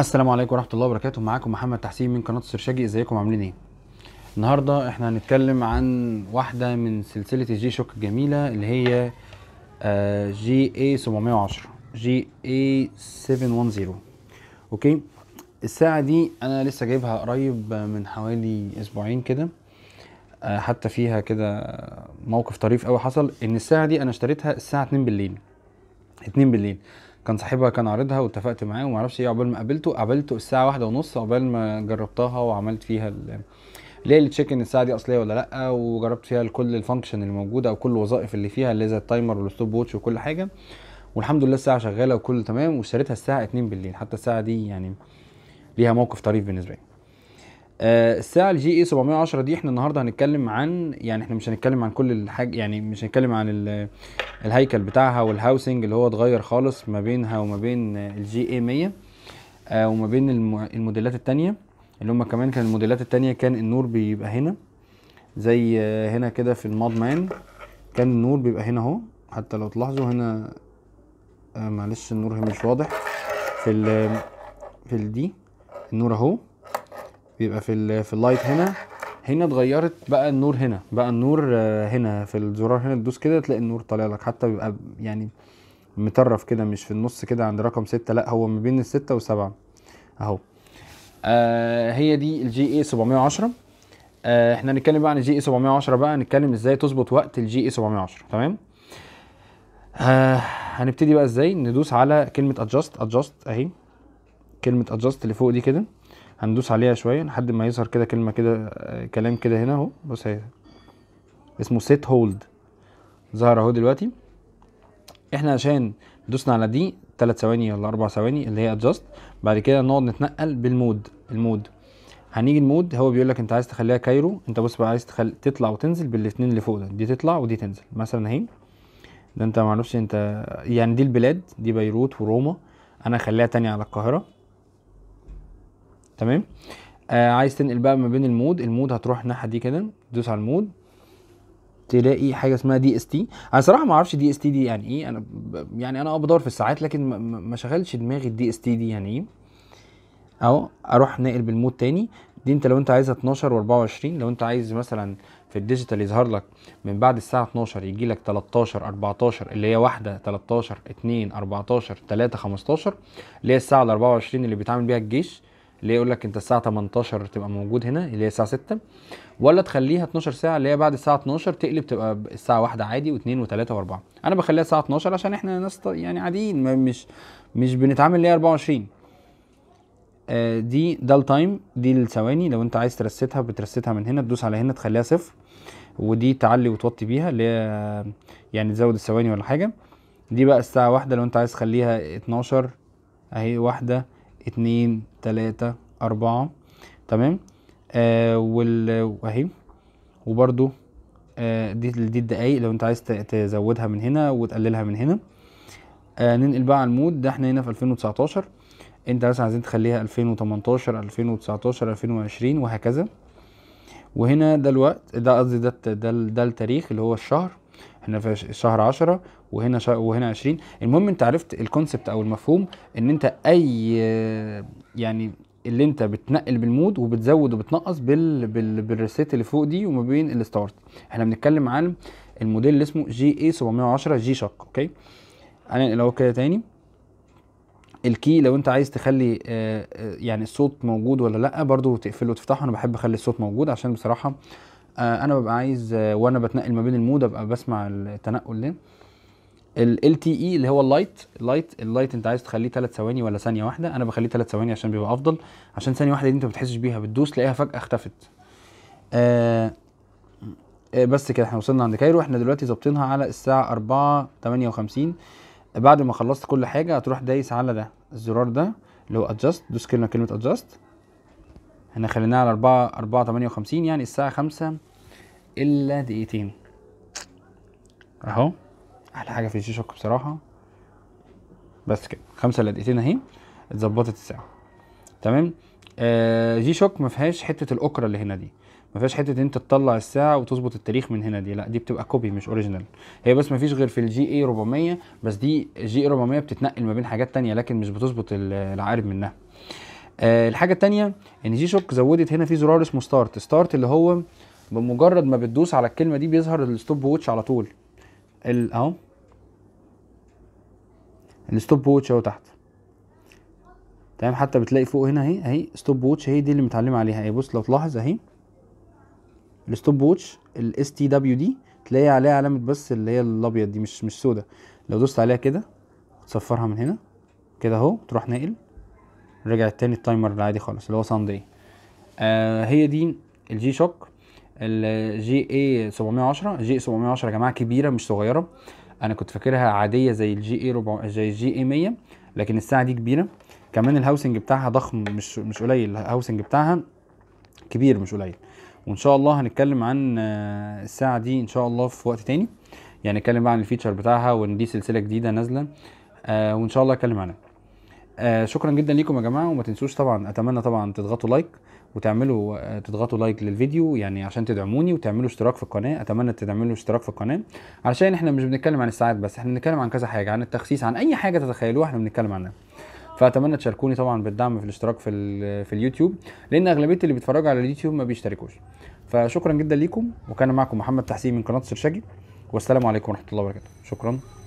السلام عليكم ورحمه الله وبركاته معاكم محمد تحسين من قناه السرشاجي ازيكم عاملين ايه النهارده احنا هنتكلم عن واحده من سلسله الجي شوك الجميله اللي هي آه، جي اي 710 جي اي 710 اوكي الساعه دي انا لسه جايبها قريب من حوالي اسبوعين كده آه، حتى فيها كده موقف طريف قوي حصل ان الساعه دي انا اشتريتها الساعه 2 بالليل 2 بالليل كان صاحبها كان عارضها واتفقت معاه وما اعرفش ايه عقبال ما قابلته قابلته الساعه واحدة ونص عقبال ما جربتها وعملت فيها ليه اللي تشيك ان الساعه دي اصليه ولا لا وجربت فيها كل الفانكشن اللي موجوده او كل الوظائف اللي فيها اللي زي التايمر والستوب ووتش وكل حاجه والحمد لله الساعه شغاله وكله تمام واشتريتها الساعه 2 بالليل حتى الساعه دي يعني ليها موقف طريف بالنسبه لي آه، الساعة الجي اي 710 دي احنا النهارده هنتكلم عن يعني احنا مش هنتكلم عن كل الحاجة يعني مش هنتكلم عن الهيكل بتاعها والهاوسنج اللي هو اتغير خالص ما بينها وما بين الجي اي 100 آه، وما بين الموديلات التانية اللي هما كمان كان الموديلات التانية كان النور بيبقى هنا زي هنا كده في مان كان النور بيبقى هنا اهو حتى لو تلاحظوا هنا آه، معلش النور مش واضح في ال في الدي النور اهو بيبقى في في اللايت هنا هنا اتغيرت بقى النور هنا بقى النور آه، هنا في الزرار هنا تدوس كده تلاقي النور طالع لك حتى بيبقى يعني مترف كده مش في النص كده عند رقم ستة لا هو ما بين الستة وسبعة اهو آه هي دي الجي اي 710 آه احنا هنتكلم بقى عن الجي اي 710 بقى هنتكلم ازاي تظبط وقت الجي اي 710 تمام آه هنبتدي بقى ازاي ندوس على كلمه ادجاست ادجاست اهي كلمه ادجاست اللي فوق دي كده هندوس عليها شويه لحد ما يظهر كده كلمه كده كلام كده هنا اهو بص هي اسمه سيت هولد ظهر اهو دلوقتي احنا عشان دوسنا على دي 3 ثواني ولا 4 ثواني اللي هي ادجاست بعد كده نقعد نتنقل بالمود المود هنيجي المود هو بيقول لك انت عايز تخليها كايرو انت بص بقى عايز تخل... تطلع وتنزل بالاثنين اللي فوق ده دي تطلع ودي تنزل مثلا اهي ده انت معرفش انت يعني دي البلاد دي بيروت وروما انا خليها تاني على القاهره تمام آه عايز تنقل بقى ما بين المود المود هتروح الناحيه دي كده تدوس على المود تلاقي حاجه اسمها دي اس تي انا صراحه ما اعرفش دي اس تي دي يعني ايه انا يعني انا اه بدور في الساعات لكن ما شغلش دماغي الدي اس تي دي يعني ايه اهو اروح ناقل بالمود تاني دي انت لو انت عايزها 12 و24 لو انت عايز مثلا في الديجيتال يظهر لك من بعد الساعه 12 يجي لك 13 14 اللي هي واحده 13 2 14 3 15 اللي هي الساعه ال 24 اللي بيتعامل بيها الجيش اللي يقول لك انت الساعه 18 تبقى موجود هنا اللي هي الساعه 6 ولا تخليها 12 ساعه اللي هي بعد الساعه 12 تقلب تبقى الساعه 1 عادي و2 و3 و4 انا بخليها الساعه 12 عشان احنا ناس يعني عاديين مش مش بنتعامل ليها 24 آه دي ده التايم دي الثواني لو انت عايز ترستها بترستها من هنا تدوس على هنا تخليها صفر ودي تعلي وتوطي بيها اللي هي يعني تزود الثواني ولا حاجه دي بقى الساعه 1 لو انت عايز تخليها 12 اهي واحدة اتنين تلاتة أربعة تمام آه وال اهي وبرده آه دي دي الدقايق لو أنت عايز تزودها من هنا وتقللها من هنا آه ننقل بقى على المود ده احنا هنا في 2019 انت مثلا عايزين تخليها 2018 2019 2020 وهكذا وهنا ده الوقت ده قصدي ده ده التاريخ اللي هو الشهر احنا في شهر 10 وهنا شهر وهنا 20 المهم انت عرفت الكونسبت او المفهوم ان انت اي يعني اللي انت بتنقل بالمود وبتزود وبتنقص بال بال بالريسيت اللي فوق دي وما بين الستارت احنا بنتكلم عن الموديل اللي اسمه جي اي 710 جي شوك اوكي انا لو كده تاني الكي لو انت عايز تخلي آه، آه، يعني الصوت موجود ولا لا برضو تقفله وتفتحه انا بحب اخلي الصوت موجود عشان بصراحه آه، انا ببقى عايز آه، وانا بتنقل ما بين المود ابقى بسمع التنقل ده ال LTE اللي هو اللايت اللايت اللايت انت عايز تخليه 3 ثواني ولا ثانيه واحده انا بخليه 3 ثواني عشان بيبقى افضل عشان ثانيه واحده دي انت ما بتحسش بيها بتدوس تلاقيها فجاه اختفت آه, آه، بس كده احنا وصلنا عند كايرو احنا دلوقتي ظابطينها على الساعه 4 58 بعد ما خلصت كل حاجه هتروح دايس على ده الزرار ده اللي هو ادجاست دوس كلمه كلمه ادجاست احنا خليناها على 4 4 58 يعني الساعه 5 الا دقيقتين اهو احلى حاجه في الجي شوك بصراحه بس كده خمسة الا دقيقتين اهي اتظبطت الساعه تمام آه جي شوك ما فيهاش حته الاكره اللي هنا دي ما فيهاش حته ان انت تطلع الساعه وتظبط التاريخ من هنا دي لا دي بتبقى كوبي مش اوريجينال هي بس ما فيش غير في الجي اي 400 بس دي جي اي 400 بتتنقل ما بين حاجات تانية لكن مش بتظبط العقارب منها آه الحاجه التانية ان جي شوك زودت هنا في زرار اسمه ستارت ستارت اللي هو بمجرد ما بتدوس على الكلمه دي بيظهر الستوب ووتش على طول اهو الستوب ووتش اهو تحت تمام حتى بتلاقي فوق هنا اهي اهي ستوب ووتش هي دي اللي متعلم عليها اهي بص لو تلاحظ اهي الستوب ووتش الاس تي دبليو دي تلاقي عليها علامه بس اللي هي الابيض دي مش مش سودا لو دوست عليها كده تصفرها من هنا كده اهو تروح ناقل رجعت تاني التايمر العادي خالص اللي هو سانداي آه هي دي الجي شوك الجي اي 710 جي اي 710 يا جماعه كبيره مش صغيره انا كنت فاكرها عاديه زي الجي اي ربع... زي الجي اي 100 لكن الساعه دي كبيره كمان الهاوسنج بتاعها ضخم مش مش قليل الهاوسنج بتاعها كبير مش قليل وان شاء الله هنتكلم عن الساعه دي ان شاء الله في وقت تاني يعني نتكلم بقى عن الفيتشر بتاعها وان دي سلسله جديده نازله آه وان شاء الله اتكلم عنها آه، شكرا جدا ليكم يا جماعه وما تنسوش طبعا اتمنى طبعا تضغطوا لايك وتعملوا آه، تضغطوا لايك للفيديو يعني عشان تدعموني وتعملوا اشتراك في القناه اتمنى تعملوا اشتراك في القناه علشان احنا مش بنتكلم عن الساعات بس احنا بنتكلم عن كذا حاجه عن التخسيس عن اي حاجه تتخيلوها احنا بنتكلم عنها فاتمنى تشاركوني طبعا بالدعم في الاشتراك في في اليوتيوب لان اغلبيه اللي بيتفرجوا على اليوتيوب ما بيشتركوش فشكرا جدا ليكم وكان معكم محمد تحسين من قناه سرشاجي والسلام عليكم ورحمه الله وبركاته شكرا